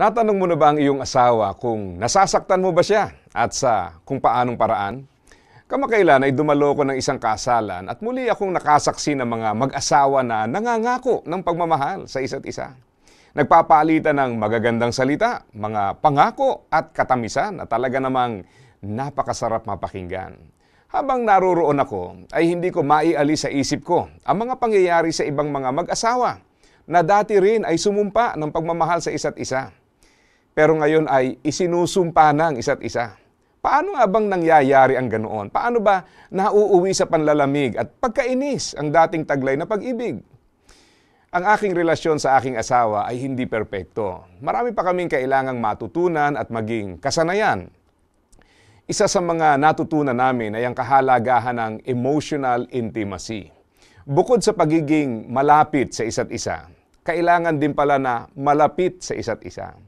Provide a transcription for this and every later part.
Natanong mo na ba ang iyong asawa kung nasasaktan mo ba siya at sa kung paanong paraan? Kamakailan ay dumalo ko ng isang kasalan at muli akong nakasaksi ng mga mag-asawa na nangangako ng pagmamahal sa isa't isa. Nagpapalitan ng magagandang salita, mga pangako at katamisan na talaga namang napakasarap mapakinggan. Habang naroroon ako, ay hindi ko maialis sa isip ko ang mga pangyayari sa ibang mga mag-asawa na dati rin ay sumumpa ng pagmamahal sa isa't isa pero ngayon ay isinusumpa na ang isa't isa. Paano nga bang nangyayari ang ganoon? Paano ba nauuwi sa panlalamig at pagkainis ang dating taglay na pag-ibig? Ang aking relasyon sa aking asawa ay hindi perpekto. Marami pa kaming kailangang matutunan at maging kasanayan. Isa sa mga natutunan namin ay ang kahalagahan ng emotional intimacy. Bukod sa pagiging malapit sa isa't isa, kailangan din pala na malapit sa isa't isa.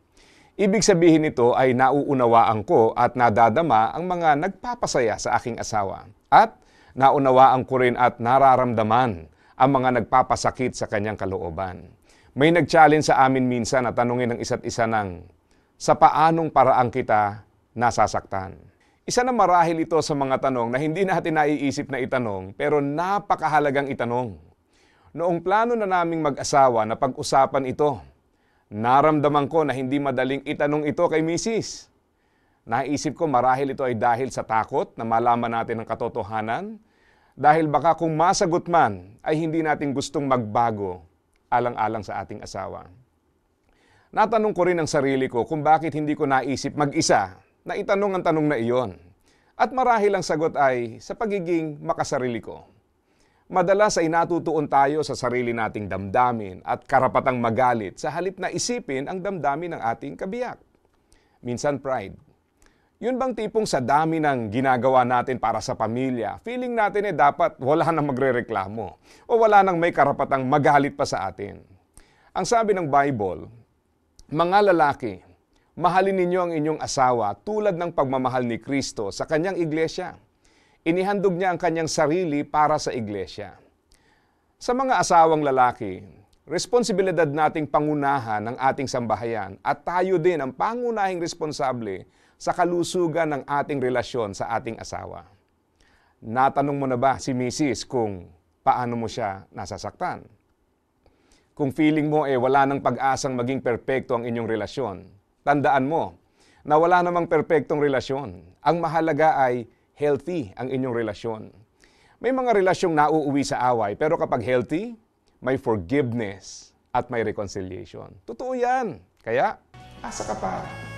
Ibig sabihin nito ay nauunawaan ko at nadadama ang mga nagpapasaya sa aking asawa. At naunawaan ko rin at nararamdaman ang mga nagpapasakit sa kanyang kalooban. May nag-challenge sa amin minsan na tanungin ng isa't isa ng, sa paanong paraan kita nasasaktan? Isa na marahil ito sa mga tanong na hindi natin naiisip na itanong pero napakahalagang itanong. Noong plano na naming mag-asawa na pag-usapan ito, Naramdaman ko na hindi madaling itanong ito kay misis. Naisip ko marahil ito ay dahil sa takot na malaman natin ang katotohanan dahil baka kung masagot man ay hindi natin gustong magbago alang-alang sa ating asawa. Natanong ko rin ang sarili ko kung bakit hindi ko naisip mag-isa na itanong ang tanong na iyon. At marahil ang sagot ay sa pagiging makasarili ko. Madalas ay natutuon tayo sa sarili nating damdamin at karapatang magalit sa halip na isipin ang damdamin ng ating kabiyak. Minsan pride. Yun bang tipong sa dami ng ginagawa natin para sa pamilya, feeling natin eh dapat wala nang magrereklamo o wala nang may karapatang magalit pa sa atin. Ang sabi ng Bible, mga lalaki, mahalin ninyo ang inyong asawa tulad ng pagmamahal ni Kristo sa kanyang iglesia Inihandog niya ang kanyang sarili para sa iglesia. Sa mga asawang lalaki, responsibilidad nating pangunahan ng ating sambahayan at tayo din ang pangunahing responsable sa kalusugan ng ating relasyon sa ating asawa. Natanong mo na ba si Mrs. kung paano mo siya nasasaktan? Kung feeling mo eh wala nang pag-asang maging perpekto ang inyong relasyon, tandaan mo na wala namang perpektong relasyon. Ang mahalaga ay healthy ang inyong relasyon. May mga relasyong nauuwi sa away, pero kapag healthy, may forgiveness at may reconciliation. Totoo yan. Kaya, asa ka pa.